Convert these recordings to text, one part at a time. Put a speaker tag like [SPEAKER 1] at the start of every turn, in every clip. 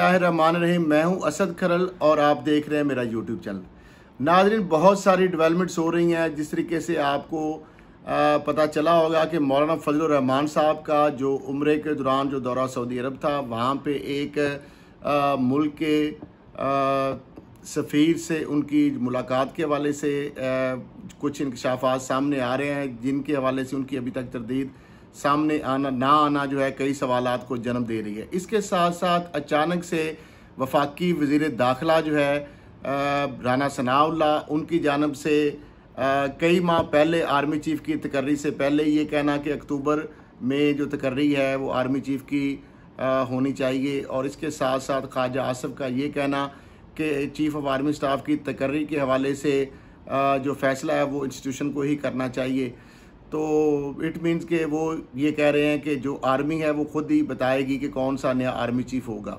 [SPEAKER 1] बिस्मिल्लाम मैं हूं असद खरल और आप देख रहे हैं मेरा यूट्यूब चैनल नाजरीन बहुत सारी डेवलपमेंट्स हो रही हैं जिस तरीके से आपको पता चला होगा कि मौलाना फजल रहमान साहब का जो उम्र के दौरान जो दौरा सऊदी अरब था वहाँ पे एक मुल्क के सफ़ीर से उनकी मुलाकात के हवाले से आ, कुछ इंकशाफात सामने आ रहे हैं जिनके हवाले से उनकी अभी तक तरदीद सामने आना ना आना जो है कई सवाल को जन्म दे रही है इसके साथ साथ अचानक से वफाकी वजीर दाखिला जो है राना सनाउल्ला उनकी जानब से कई माह पहले आर्मी चीफ़ की तकर्री से पहले ये कहना कि अक्टूबर में जो तकर्री है वो आर्मी चीफ़ की आ, होनी चाहिए और इसके साथ साथ ख्वाजा आसफ का ये कहना कि चीफ़ ऑफ आर्मी स्टाफ की तकर्री के हवाले से आ, जो फैसला है वो इंस्टीट्यूशन को ही करना चाहिए तो इट मीन्स के वो ये कह रहे हैं कि जो आर्मी है वो खुद ही बताएगी कि कौन सा नया आर्मी चीफ होगा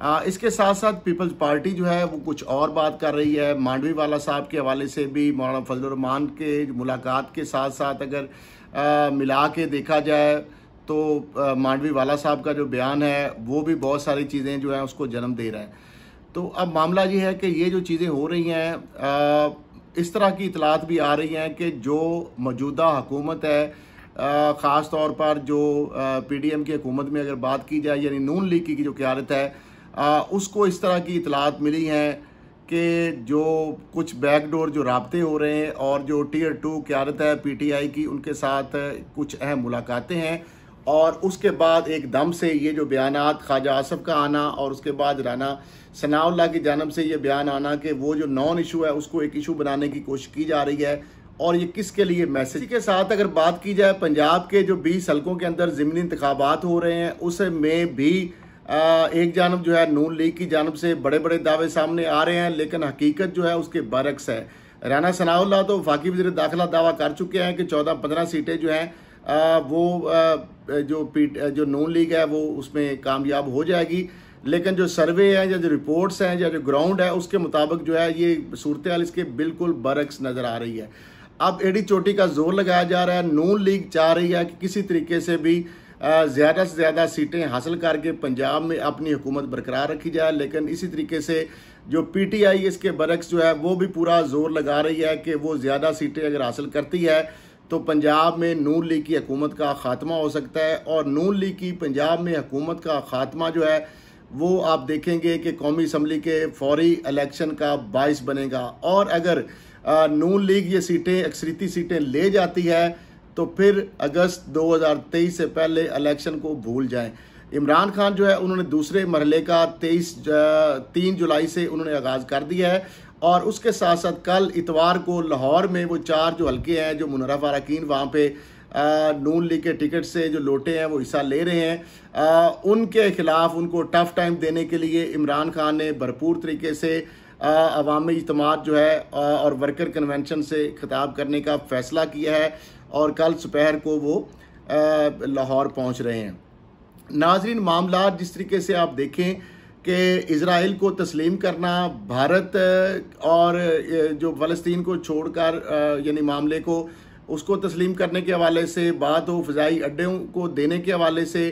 [SPEAKER 1] आ, इसके साथ साथ पीपल्स पार्टी जो है वो कुछ और बात कर रही है मांडवी वाला साहब के हवाले से भी मौलाना फजलरहमान के मुलाकात के साथ साथ अगर आ, मिला के देखा जाए तो मांडवी वाला साहब का जो बयान है वो भी बहुत सारी चीज़ें जो हैं उसको जन्म दे रहा है तो अब मामला ये है कि ये जो चीज़ें हो रही हैं इस तरह की इतलात भी आ रही हैं कि जो मौजूदा हुकूमत है ख़ास तौर पर जो पी डी एम की हुकूमत में अगर बात की जाए यानी नून लीग की जो क्यारत है आ, उसको इस तरह की इतलात मिली हैं कि जो कुछ बैकडोर जो रबते हो रहे हैं और जो टीयर टू क्यारत है पी टी आई की उनके साथ कुछ अहम मुलाकातें हैं और उसके बाद एक दम से ये जो बयान ख्वाजा आसफ का आना और उसके बाद राना सनाउल्ला की जानब से ये बयान आना कि वो जो नॉन इशू है उसको एक इशू बनाने की कोशिश की जा रही है और ये किसके लिए मैसेज के साथ अगर बात की जाए पंजाब के जो बीस हल्कों के अंदर ज़मनी इंतबात हो रहे हैं उसमें भी एक जानब जो है नून लीग की जानब से बड़े बड़े दावे सामने आ रहे हैं लेकिन हकीकत जो है उसके बरक्स है राना सनाउल्ला तो वफाकी वजी दाखिला दावा कर चुके हैं कि चौदह पंद्रह सीटें जो हैं वो जो पी जो नून लीग है वो उसमें कामयाब हो जाएगी लेकिन जो सर्वे है या जो रिपोर्ट्स हैं या जो ग्राउंड है उसके मुताबिक जो है ये सूरत हाल इसके बिल्कुल बरक्स नज़र आ रही है अब एडी चोटी का जोर लगाया जा रहा है नून लीग चाह रही है कि किसी तरीके से भी ज़्यादा से ज़्यादा सीटें हासिल करके पंजाब में अपनी हुकूमत बरकरार रखी जाए लेकिन इसी तरीके से जो पी टी आई इसके बरक्स जो है वो भी पूरा जोर लगा रही है कि वो ज़्यादा सीटें अगर हासिल करती है तो पंजाब में नून लीग की हकूमत का ख़ात्मा हो सकता है और नून लीग की पंजाब में हकूमत का ख़ात्मा जो है वो आप देखेंगे कि कौमी असम्बली के फौरी इलेक्शन का बायस बनेगा और अगर नून लीग ये सीटें अक्सरीती सीटें ले जाती है तो फिर अगस्त 2023 से पहले इलेक्शन को भूल जाएं इमरान खान जो है उन्होंने दूसरे मरहले का तेईस तीन जुलाई से उन्होंने आगाज़ कर दिया है और उसके साथ साथ कल इतवार को लाहौर में वो चार जो हल्के हैं जो मुनरफ अरकान वहाँ पर नून लीग के टिकट से जो लोटे हैं वो हिस्सा ले रहे हैं आ, उनके ख़िलाफ़ उनको टफ़ टाइम देने के लिए इमरान खान ने भरपूर तरीके से अवामी इतमाद जो है आ, और वर्कर कन्वेंशन से खिताब करने का फ़ैसला किया है और कल सुपहर को वो लाहौर पहुंच रहे हैं नाजरीन मामला जिस तरीके से आप देखें कि इसराइल को तस्लीम करना भारत और जो फ़लस्तीन को छोड़कर यानी मामले को उसको तस्लीम करने के हवाले से बात हो फाई अड्डों को देने के हवाले से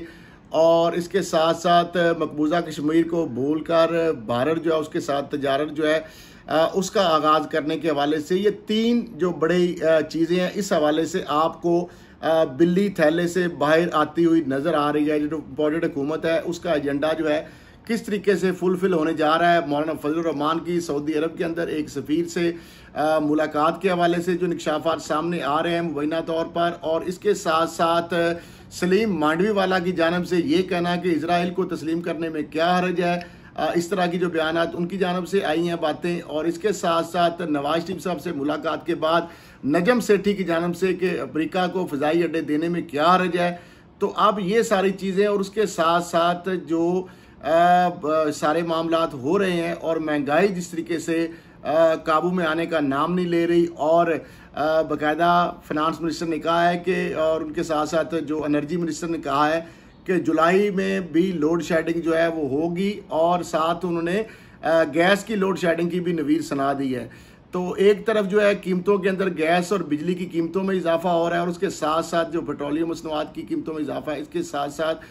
[SPEAKER 1] और इसके साथ साथ मकबूजा कश्मीर को भूल कर भारत जो है उसके साथ तजारत जो है उसका आगाज़ करने के हवाले से ये तीन जो बड़ी चीज़ें हैं इस हवाले से आपको बिल्ली थैले से बाहर आती हुई नज़र आ रही है जो बॉर्डर हुकूमत है उसका एजेंडा जो है किस तरीके से फुलफिल होने जा रहा है मौलाना फजलरहमान की सऊदी अरब के अंदर एक सफ़ीर से आ, मुलाकात के हवाले से जो निकशाफात सामने आ रहे हैं मुबैना तौर पर और इसके साथ साथ सलीम मांडवी वाला की जानब से ये कहना कि इसराइल को तस्लीम करने में क्या हरज है इस तरह की जो बयान उनकी जानब से आई हैं बातें और इसके साथ साथ नवाज शरीफ साहब से मुलाकात के बाद नजम सेठी की जानब से कि अफ्रीका को फ़जाई अड्डे देने में क्या हरज है तो अब ये सारी चीज़ें और उसके साथ साथ जो आ, सारे मामला हो रहे हैं और महंगाई जिस तरीके से काबू में आने का नाम नहीं ले रही और बाकायदा फिनांस मिनिस्टर ने कहा है कि और उनके साथ साथ जो एनर्जी मिनिस्टर ने कहा है कि जुलाई में भी लोड शेडिंग जो है वो होगी और साथ उन्होंने गैस की लोड शेडिंग की भी नवीर सुना दी है तो एक तरफ जो है कीमतों के अंदर गैस और बिजली की कीमतों में इजाफा हो रहा है और उसके साथ साथ जो पेट्रोलियम मसनवाद की कीमतों में इजाफा है इसके साथ साथ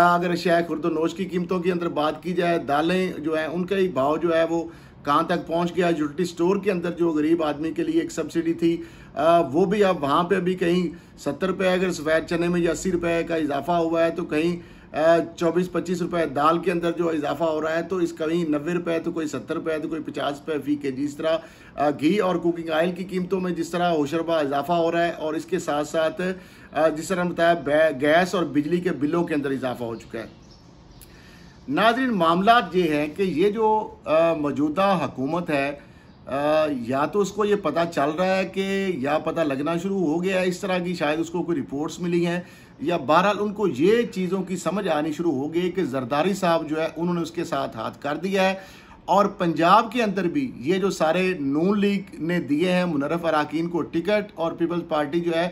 [SPEAKER 1] अगर शेख खुर्दनोश की कीमतों के अंदर बात की जाए दालें जो है उनका ही भाव जो है वो कहाँ तक पहुँच गया यूटिलिटी स्टोर के अंदर जो गरीब आदमी के लिए एक सब्सिडी थी वो भी अब वहाँ पे भी कहीं सत्तर रुपये अगर सफ़ेद चने में या अस्सी रुपये का इजाफा हुआ है तो कहीं चौबीस पच्चीस रुपये दाल के अंदर जो इजाफा हो रहा है तो इस कहीं नब्बे रुपये तो कोई सत्तर रुपये तो कोई पचास रुपये फ़ी के जी इस तरह घी और कुकिंग ऑयल की कीमतों में जिस तरह होशरबा इजाफा हो रहा है और इसके साथ साथ जिस तरह बताया गैस और बिजली के बिलों के अंदर इजाफा हो चुका है नाजरीन मामला ये हैं कि ये जो मौजूदा हुकूमत है या तो उसको ये पता चल रहा है कि या पता लगना शुरू हो गया है इस तरह की शायद उसको कोई रिपोर्ट्स मिली हैं या बहरहाल उनको ये चीज़ों की समझ आनी शुरू हो गई कि जरदारी साहब जो है उन्होंने उसके साथ हाथ कर दिया है और पंजाब के अंदर भी ये जो सारे नून लीग ने दिए हैं मुनरफ अरकान को टिकट और पीपल्स पार्टी जो है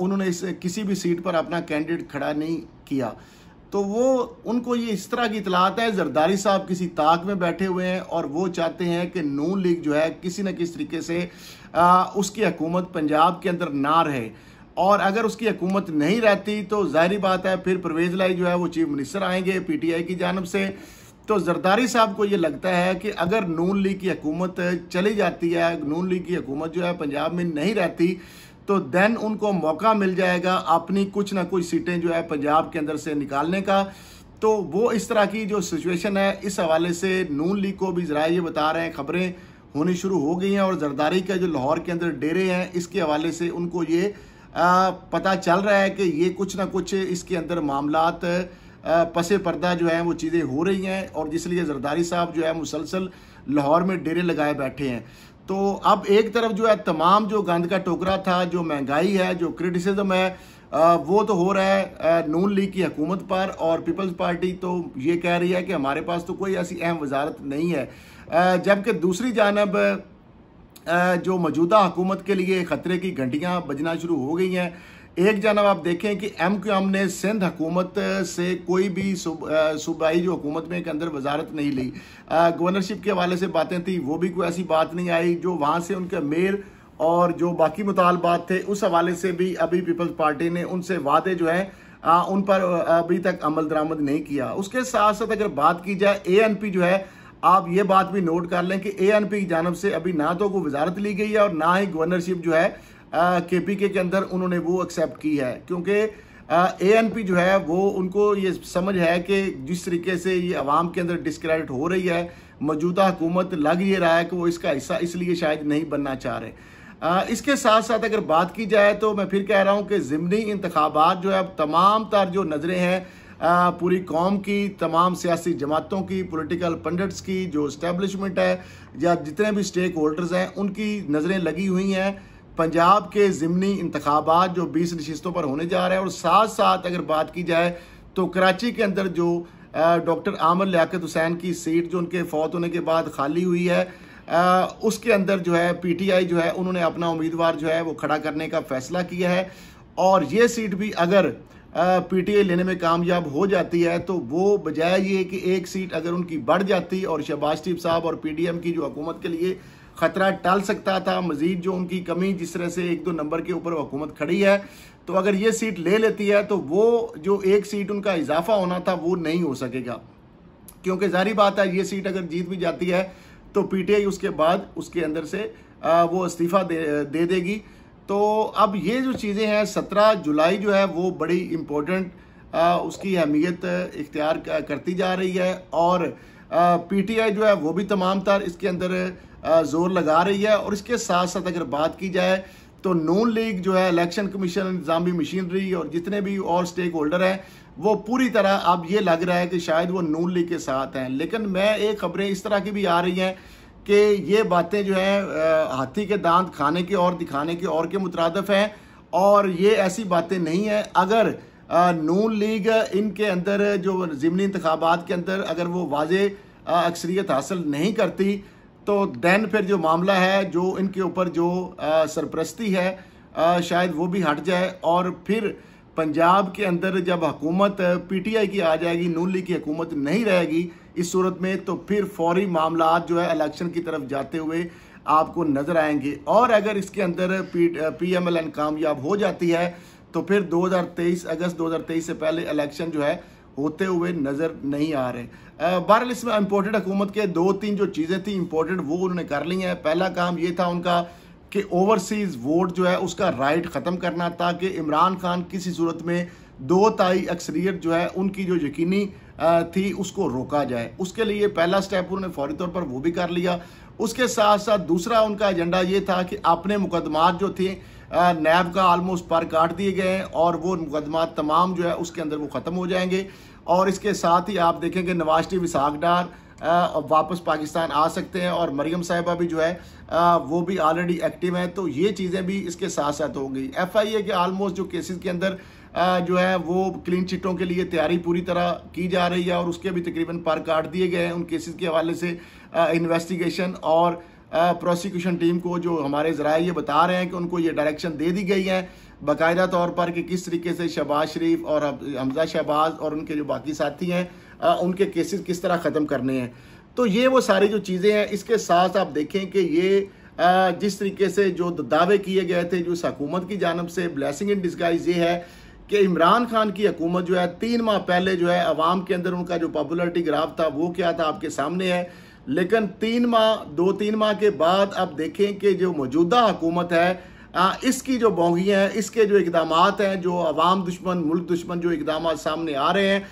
[SPEAKER 1] उन्होंने इस किसी भी सीट पर अपना कैंडिडेट खड़ा नहीं किया तो वो उनको ये इस तरह की इतलात है जरदारी साहब किसी ताक में बैठे हुए हैं और वो चाहते हैं कि नू लीग जो है किसी न किसी तरीके से आ, उसकी हकूमत पंजाब के अंदर ना रहे और अगर उसकी हकूमत नहीं रहती तो जाहिर बात है फिर परवेज लाई जो है वो चीफ मिनिस्टर आएंगे पी टी आई की जानब से तो जरदारी साहब को ये लगता है कि अगर नून लीग की हकूमत चली जाती है नून लीग की हकूमत जो है पंजाब में नहीं रहती तो देन उनको मौका मिल जाएगा अपनी कुछ ना कुछ सीटें जो है पंजाब के अंदर से निकालने का तो वो इस तरह की जो सिचुएशन है इस हवाले से नून लीग को भी ज़रा ये बता रहे हैं खबरें होनी शुरू हो गई हैं और जरदारी का जो लाहौर के अंदर डेरे हैं इसके हवाले से उनको ये पता चल रहा है कि ये कुछ ना कुछ इसके अंदर मामलात पसे पर्दा जो है वो चीज़ें हो रही हैं और इसलिए जरदारी साहब जो है मुसलसल लाहौर में डेरे लगाए बैठे हैं तो अब एक तरफ जो है तमाम जो गंद का टोकरा था जो महंगाई है जो क्रिटिसिज्म है वो तो हो रहा है नून लीग की हकूमत पर और पीपल्स पार्टी तो ये कह रही है कि हमारे पास तो कोई ऐसी अहम वजारत नहीं है जबकि दूसरी जानब जो मौजूदा हुकूमत के लिए ख़तरे की घंटियाँ बजना शुरू हो गई हैं एक जानब आप देखें कि एम क्यू एम ने सिंध हुकूमत से कोई भी सूबाई जो हुकूमत में के अंदर वजारत नहीं ली गवर्नरशिप के हवाले से बातें थी वो भी कोई ऐसी बात नहीं आई जो वहाँ से उनके मेयर और जो बाकी मुतालबात थे उस हवाले से भी अभी पीपल्स पार्टी ने उनसे वादे जो हैं उन पर अभी तक अमल दरामद नहीं किया उसके साथ साथ अगर बात की जाए ए जो है आप ये बात भी नोट कर लें कि ए एन पी की जानब से अभी ना तो कोई वजारत ली गई है और ना ही गवर्नरशिप जो है के पी के अंदर उन्होंने वो एक्सेप्ट की है क्योंकि ए एन पी जो है वो उनको ये समझ है कि जिस तरीके से ये आवाम के अंदर डिस्क्रेडिट हो रही है मौजूदा हुकूमत लग ये रहा है कि वो इसका हिस्सा इसलिए शायद नहीं बनना चाह रहे आ, इसके साथ साथ अगर बात की जाए तो मैं फिर कह रहा हूँ कि ज़मनी इंतबात जो है अब तमाम तर जो नज़रें हैं आ, पूरी कौम की तमाम सियासी जमातों की पोलिटिकल पंडट्स की जो इस्टेबलिशमेंट है या जितने भी स्टेक होल्डर्स हैं उनकी नज़रें लगी हुई हैं पंजाब के ज़िमनी इंतबात जो बीस नशस्तों पर होने जा रहे हैं और साथ साथ अगर बात की जाए तो कराची के अंदर जो डॉक्टर आमर लियात हुसैन की सीट जो उनके फौत होने के बाद खाली हुई है आ, उसके अंदर जो है पीटीआई जो है उन्होंने अपना उम्मीदवार जो है वो खड़ा करने का फैसला किया है और ये सीट भी अगर आई लेने में कामयाब हो जाती है तो वो बजाय ये कि एक सीट अगर उनकी बढ़ जाती और शहबाज शरीफ साहब और एम की जो हुकूमत के लिए ख़तरा टाल सकता था मज़ीद जो उनकी कमी जिस तरह से एक दो नंबर के ऊपर हुकूमत खड़ी है तो अगर ये सीट ले लेती है तो वो जो एक सीट उनका इजाफा होना था वो नहीं हो सकेगा क्योंकि जारी बात है ये सीट अगर जीत भी जाती है तो पीटीआई उसके बाद उसके अंदर से वो इस्तीफ़ा दे, दे देगी तो अब ये जो चीज़ें हैं सत्रह जुलाई जो है वो बड़ी इम्पोर्टेंट उसकी अहमियत इख्तियार करती जा रही है और पीटीआई जो है वो भी तमाम तार इसके अंदर जोर लगा रही है और इसके साथ साथ अगर बात की जाए तो नून लीग जो है इलेक्शन कमीशन इंतजामी मशीनरी और जितने भी और स्टेक होल्डर हैं वो पूरी तरह अब ये लग रहा है कि शायद वो नून लीग के साथ हैं लेकिन मैं एक खबरें इस तरह की भी आ रही हैं कि ये बातें जो हैं हाथी के दांत खाने के और दिखाने के और के मुतरदफ हैं और ये ऐसी बातें नहीं हैं अगर नून लीग इनके अंदर जो ज़मनी इंतबात के अंदर अगर वो वाज अक्सरीत हासिल नहीं करती तो देन फिर जो मामला है जो इनके ऊपर जो सरप्रस्ती है आ, शायद वो भी हट जाए और फिर पंजाब के अंदर जब हुकूमत पीटीआई की आ जाएगी नून लीग की हुकूमत नहीं रहेगी इस सूरत में तो फिर फौरी मामला जो है इलेक्शन की तरफ जाते हुए आपको नज़र आएंगे और अगर इसके अंदर P P M L N कामयाब हो जाती है तो फिर 2023 अगस्त 2023 से पहले इलेक्शन जो है होते हुए नज़र नहीं आ रहे बहरहाल इसमें इम्पोर्टेड हुकूमत के दो तीन जो चीज़ें थी इम्पोर्टेड वो उन्होंने कर ली हैं पहला काम ये था उनका कि ओवरसीज़ वोट जो है उसका राइट ख़त्म करना ताकि इमरान खान किसी सूरत में दो ताई अक्सरियत जो है उनकी जो यकीनी थी उसको रोका जाए उसके लिए पहला स्टेप उन्होंने फौरी तौर पर वो भी कर लिया उसके साथ साथ दूसरा उनका एजेंडा ये था कि अपने मुकदमात जो थे नैब का आलमोस्ट पर काट दिए गए हैं और वो मुकदमा तमाम जो है उसके अंदर वो ख़त्म हो जाएंगे और इसके साथ ही आप देखेंगे नवाज शरीफ इसहाकडार वापस पाकिस्तान आ सकते हैं और मरियम साहिबा भी जो है आ, वो भी ऑलरेडी एक्टिव हैं तो ये चीज़ें भी इसके साथ साथ हो गई एफ आई ए के आलमोस्ट जो केसेस के अंदर आ, जो है वो क्लीन चिटों के लिए तैयारी पूरी तरह की जा रही है और उसके भी तकरीबन पर काट दिए गए हैं उन केसेस के हवाले से इन्वेस्टिगेशन और प्रोसिक्यूशन टीम को जो हमारे जरा ये बता रहे हैं कि उनको ये डायरेक्शन दे दी गई है बाकायदा तौर पर कि किस तरीके से शहबाज शरीफ और हमजा शहबाज और उनके जो बाकी साथी हैं उनके केसेस किस तरह ख़त्म करने हैं तो ये वो सारी जो चीज़ें हैं इसके साथ आप देखें कि ये जिस तरीके से जो दावे किए गए थे जो हकूमत की जानब से ब्लैसिंग इन डिस्गाइज ये है कि इमरान खान की हकूमत जो है तीन माह पहले जो है अवाम के अंदर उनका जो पॉपुलरिटी ग्राफ था वो क्या था आपके सामने है लेकिन तीन माह दो तीन माह के बाद आप देखें कि जो मौजूदा हुकूमत है आ, इसकी जो बोंगियाँ हैं इसके जो इकदाम हैं जो अवाम दुश्मन मुल्क दुश्मन जो इकदाम सामने आ रहे हैं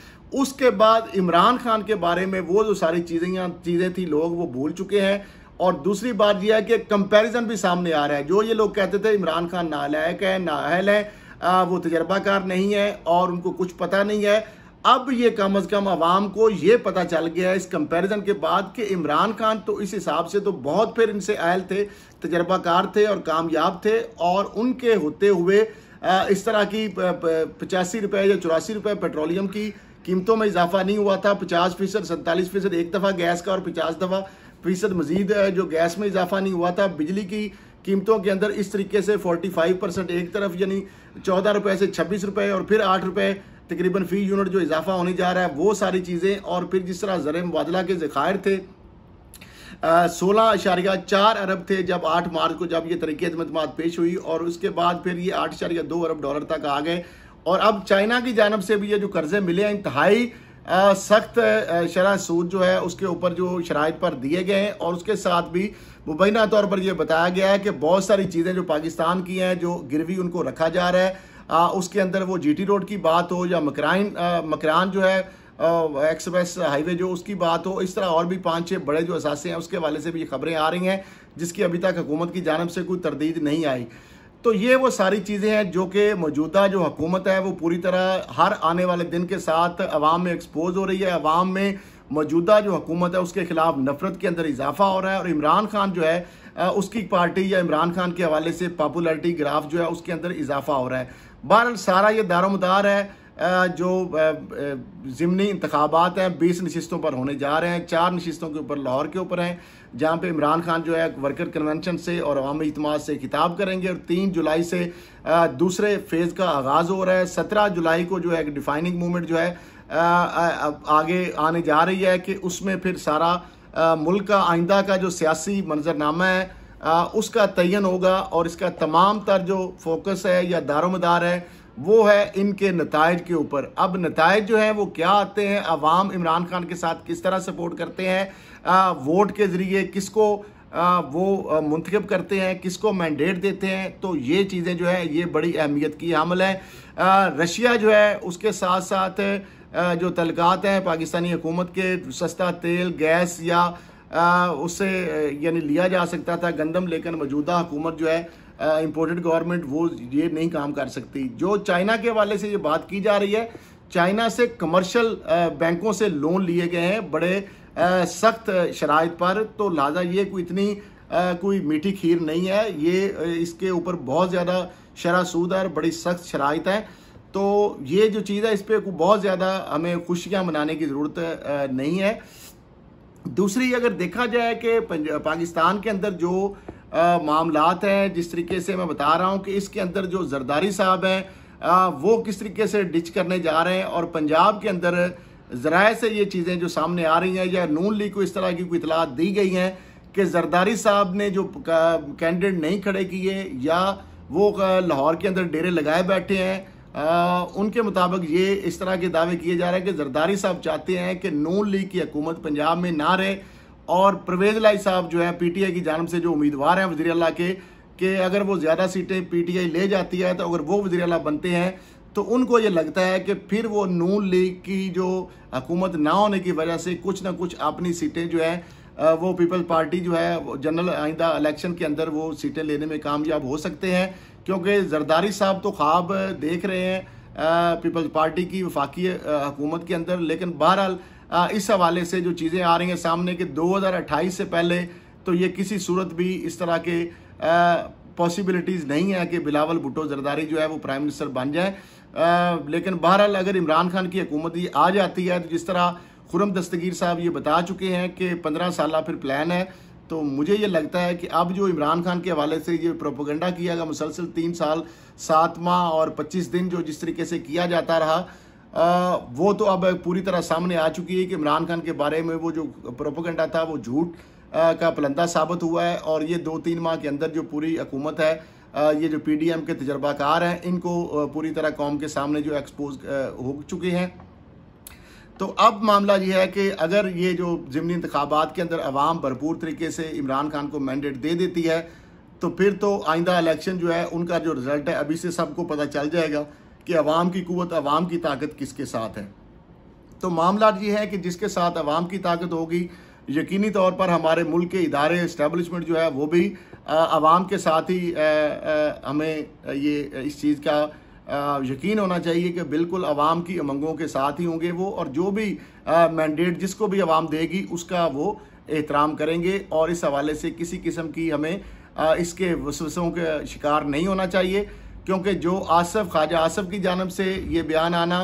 [SPEAKER 1] उसके बाद इमरान खान के बारे में वो जो सारी चीज़ें चीज़ें थी लोग वो भूल चुके हैं और दूसरी बात यह है कि कंपैरिजन भी सामने आ रहा है जो ये लोग कहते थे इमरान खान नालायक है नाअहल है आ, वो तजर्बाकार नहीं है और उनको कुछ पता नहीं है अब ये कम अज कम आवाम को ये पता चल गया है इस कंपेरिजन के बाद कि इमरान खान तो इस हिसाब से तो बहुत फिर इनसे आयल थे तजर्बाकार थे और कामयाब थे और उनके होते हुए इस तरह की पचासी रुपये या चौरासी रुपये पेट्रोलियम की कीमतों में इजाफा नहीं हुआ था पचास फीसद सैंतालीस फीसद एक दफ़ा गैस का और पचास दफ़ा फीसद मजीद जो गैस में इजाफा नहीं हुआ था बिजली की कीमतों के अंदर इस तरीके से 45 परसेंट एक तरफ यानी चौदह रुपये से छब्बीस रुपये और फिर आठ रुपये तकरीबन फ़ी यूनिट जो इजाफा होने जा रहा है वो सारी चीज़ें और फिर जिस तरह ज़र मुबादला के ज़खायर थे सोलह अशारिया चार अरब थे जब आठ मार्च को जब ये तरीके मतमात पेश हुई और उसके बाद फिर ये आठ अशारिया दो अरब डॉलर तक आ गए और अब चाइना की जानब से भी ये जो कर्जे मिले हैं इंतहाई सख्त शरा सूद जो है उसके ऊपर जो शराइ पर दिए गए हैं और उसके साथ भी मुबैना तौर पर यह बताया गया है कि बहुत सारी चीज़ें जो पाकिस्तान की हैं जो गिरवी उनको रखा जा रहा है आ, उसके अंदर वो जीटी रोड की बात हो या मकराइन मकरान जो है एक्सप्रेस हाईवे जो उसकी बात हो इस तरह और भी पाँच छः बड़े जो असासे हैं उसके हवाले से भी ये खबरें आ रही हैं जिसकी अभी तक हुकूमत की जानब से कोई तरदीद नहीं आई तो ये वो सारी चीज़ें हैं जो कि मौजूदा जो हुकूमत है वो पूरी तरह हर आने वाले दिन के साथ अवाम में एक्सपोज हो रही है अवाम में मौजूदा जो हुकूमत है उसके खिलाफ नफरत के अंदर इजाफा हो रहा है और इमरान खान जो है उसकी पार्टी या इमरान खान के हवाले से पॉपुलरिटी ग्राफ जो है उसके अंदर इजाफा हो रहा है बहरहाल सारा ये दारोमदार है जो ज़मनी इंतबात हैं बीस नशस्तों पर होने जा रहे हैं चार नशस्तों के ऊपर लाहौर के ऊपर हैं जहाँ पर इमरान खान जो है वर्कर कन्वेंशन से और अवामी इतमाद से खिताब करेंगे और तीन जुलाई से दूसरे फेज़ का आगाज़ हो रहा है सत्रह जुलाई को जो है एक डिफाइनिंग मूवमेंट जो है आगे आने जा रही है कि उसमें फिर सारा मुल्क का आइंदा का जो सियासी मंजरनामा है उसका तयन होगा और इसका तमाम तर जो फोकस है या दारोमदार है वो है इनके नतज के ऊपर अब नतज जो है वो क्या आते हैं अवाम इमरान खान के साथ किस तरह सपोर्ट करते हैं वोट के ज़रिए किसको आ, वो मंतखब करते हैं किसको मैंडेट देते हैं तो ये चीज़ें जो है ये बड़ी अहमियत की हमल है रशिया जो है उसके साथ साथ जो तलकात हैं पाकिस्तानी हुकूमत के सस्ता तेल गैस या उससे यानी लिया जा सकता था गंदम लेकिन मौजूदा हुकूमत जो है इम्पोर्टेड गवर्नमेंट वो ये नहीं काम कर सकती जो चाइना के हवाले से ये बात की जा रही है चाइना से कमर्शल बैंकों से लोन लिए गए हैं बड़े सख्त शराइ पर तो लिहाजा ये कोई इतनी कोई मीठी खीर नहीं है ये इसके ऊपर बहुत ज़्यादा शरा सूद है और बड़ी सख्त शराय है तो ये जो चीज़ है इस पर बहुत ज़्यादा हमें खुशियाँ मनाने की ज़रूरत नहीं है दूसरी अगर देखा जाए कि पाकिस्तान के अंदर जो मामला हैं जिस तरीके से मैं बता रहा हूँ कि इसके अंदर जो जरदारी साहब हैं वो किस तरीके से डिच करने जा रहे हैं और पंजाब के अंदर ज़राए से ये चीज़ें जो सामने आ रही हैं या नून लीग को इस तरह की कोई इतलात दी गई हैं कि जरदारी साहब ने जो कैंडिडेट नहीं खड़े किए या वो लाहौर के अंदर डेरे लगाए बैठे हैं आ, उनके मुताबिक ये इस तरह के दावे किए जा रहे हैं कि जरदारी साहब चाहते हैं कि नून लीग की हकूमत पंजाब में ना रहे और परवेज लाई साहब जो है पीटीआई की जानब से जो उम्मीदवार हैं वजी अल के कि अगर वो ज़्यादा सीटें पीटीआई ले जाती है तो अगर वो वजी अला बनते हैं तो उनको ये लगता है कि फिर वो नून लीग की जो हकूमत ना होने की वजह से कुछ ना कुछ अपनी सीटें जो हैं वो पीपल पार्टी जो है जनरल आइंदा इलेक्शन के अंदर वो सीटें लेने में कामयाब हो सकते हैं क्योंकि जरदारी साहब तो ख्वाब देख रहे हैं पीपल्स पार्टी की वफाकी हुकूमत के अंदर लेकिन बहरहाल इस हवाले से जो चीज़ें आ रही हैं सामने कि 2028 से पहले तो ये किसी सूरत भी इस तरह के पॉसिबिलिटीज़ नहीं है कि बिलावल भुट्टो जरदारी जो है वो प्राइम मिनिस्टर बन जाए लेकिन बहरहाल अगर इमरान खान की हुकूमत ये आ जाती है तो जिस तरह खुरम दस्तगीर साहब ये बता चुके हैं कि पंद्रह साल फिर प्लान है तो मुझे ये लगता है कि अब जो इमरान खान के हवाले से ये प्रोपोगंडा किया गया मुसलसल तीन साल सात माह और पच्चीस दिन जो जिस तरीके से किया जाता रहा आ, वो तो अब पूरी तरह सामने आ चुकी है कि इमरान खान के बारे में वो जो प्रोपोगंडा था वो झूठ का पलंदा साबित हुआ है और ये दो तीन माह के अंदर जो पूरी हकूमत है आ, ये जो एम के तजर्बाकार हैं इनको पूरी तरह कौम के सामने जो एक्सपोज हो चुके हैं तो अब मामला यह है कि अगर ये जो ज़मनी इंतबात के अंदर अवाम भरपूर तरीके से इमरान खान को मैंडेट दे देती है तो फिर तो आइंदा इलेक्शन जो है उनका जो रिज़ल्ट है अभी से सबको पता चल जाएगा कि अवाम की क़वत अवाम की ताकत किसके साथ है तो मामला ये है कि जिसके साथ अवाम की ताकत होगी यकीनी तौर पर हमारे मुल्क के इदारे इस्टेबलिशमेंट जो है वो भी आवाम के साथ ही आ, आ, हमें ये इस चीज़ का यकीन होना चाहिए कि बिल्कुल आवाम की उमंगों के साथ ही होंगे वो और जो भी मैंडेट जिसको भी आवाम देगी उसका वो एहतराम करेंगे और इस हवाले से किसी किस्म की हमें इसके वसवसों के शिकार नहीं होना चाहिए क्योंकि जो आसफ़ ख्वाजा आसफ़ की जानब से ये बयान आना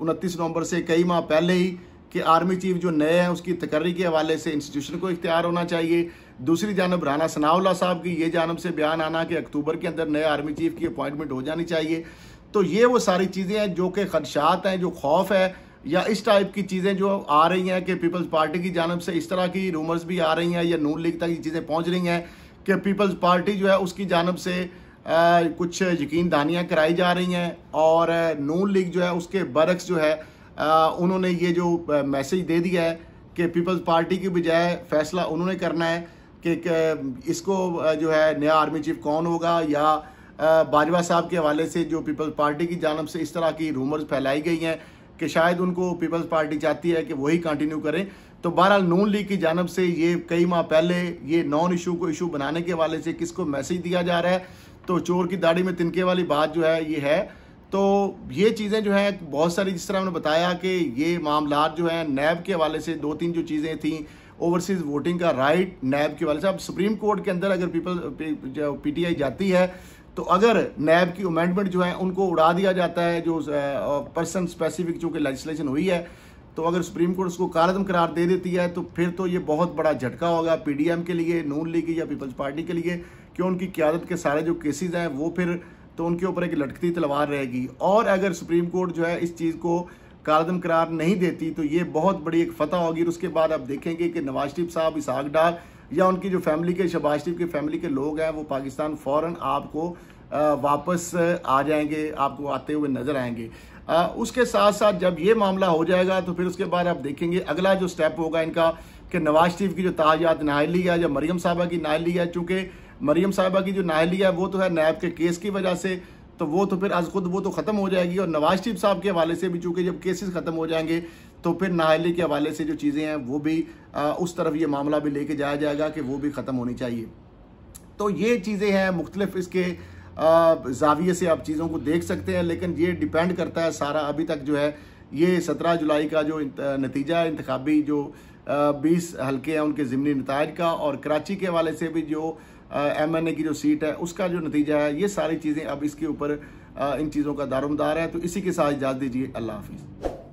[SPEAKER 1] उनतीस नवंबर से कई माह पहले ही कि आर्मी चीफ जो नए हैं उसकी तकर्री के हवाले से इंस्टीट्यूशन को इख्तियार होना चाहिए दूसरी जानब राना सनाउल्ला साहब की ये जानब से बयान आना कि अक्टूबर के अंदर नए आर्मी चीफ की अपॉइंटमेंट हो जानी चाहिए तो ये वो सारी चीज़ें हैं जो कि खदशात हैं जो खौफ है या इस टाइप की चीज़ें जो आ रही हैं कि पीपल्स पार्टी की जानब से इस तरह की रूमर्स भी आ रही हैं या नून लीग तक ये चीज़ें पहुँच रही हैं कि पीपल्स पार्टी जो है उसकी जानब से आ, कुछ यकीन दानियाँ कराई जा रही हैं और नून लीग जो है उसके बरक्स जो है आ, उन्होंने ये जो मैसेज दे दिया है कि पीपल्स पार्टी की बजाय फैसला उन्होंने करना है कि इसको जो है नया आर्मी चीफ कौन होगा या बाजवा साहब के हवाले से जो पीपल्स पार्टी की जानब से इस तरह की रूमर्स फैलाई गई हैं कि शायद उनको पीपल्स पार्टी चाहती है कि वही कंटिन्यू करें तो बहरहाल नून लीग की जानब से ये कई माह पहले ये नॉन इशू को इशू बनाने के हवाले से किसको मैसेज दिया जा रहा है तो चोर की दाढ़ी में तिनके वाली बात जो है ये है तो ये चीज़ें जो हैं बहुत सारी जिस तरह हमने बताया कि ये मामला जो हैं नैब के हवाले से दो तीन जो चीज़ें थी ओवरसीज वोटिंग का राइट नैब के वाले से अब सुप्रीम कोर्ट के अंदर अगर पीपल टी पीटीआई जाती है तो अगर नैब की अमेंडमेंट जो है उनको उड़ा दिया जाता है जो पर्सन स्पेसिफिक जो कि लेजिस्लेशन हुई है तो अगर सुप्रीम कोर्ट उसको कालदम करार दे देती है तो फिर तो ये बहुत बड़ा झटका होगा पीडीएम के लिए नून लीग या पीपल्स पार्टी के लिए कि उनकी क्यादत के सारे जो केसेस हैं वो फिर तो उनके ऊपर एक लटकती तलवार रहेगी और अगर सुप्रीम कोर्ट जो है इस चीज़ को कारदम करार नहीं देती तो ये बहुत बड़ी एक फतह होगी और उसके बाद आप देखेंगे कि नवाज शरीफ साहब इसहाक डार या उनकी जो फैमिली के शबाज शरीफ की फैमिली के लोग हैं वो पाकिस्तान फ़ौर आपको वापस आ जाएंगे आपको आते हुए नज़र आएंगे आ, उसके साथ साथ जब ये मामला हो जाएगा तो फिर उसके बाद आप देखेंगे अगला जो स्टेप होगा इनका कि नवाज शरीफ की जो ताजात नाहली है या मरीम साहबा की नाहली है चूँकि मरीम साहबा की जो नाहली है वो तो है नैब के केस की वजह से तो वो तो फिर आज खुद वो तो ख़त्म हो जाएगी और नवाज शरीफ साहब के हवाले से भी चूँकि जब केसेस ख़त्म हो जाएंगे तो फिर नाहली के हवाले से जो चीज़ें हैं वो भी आ, उस तरफ ये मामला भी लेके जाया जाएगा कि वो भी ख़त्म होनी चाहिए तो ये चीज़ें हैं मुख्तलिफ इसके जाविये से आप चीज़ों को देख सकते हैं लेकिन ये डिपेंड करता है सारा अभी तक जो है ये सत्रह जुलाई का जो नतीजा है इंतबी जो बीस हल्के हैं उनके ज़मनी नतज का और कराची के हवाले से भी जो एमएनए की जो सीट है उसका जो नतीजा है ये सारी चीज़ें अब इसके ऊपर इन चीज़ों का दारोमदार है तो इसी के साथ इजाज़ दीजिए अल्लाह हाफिज़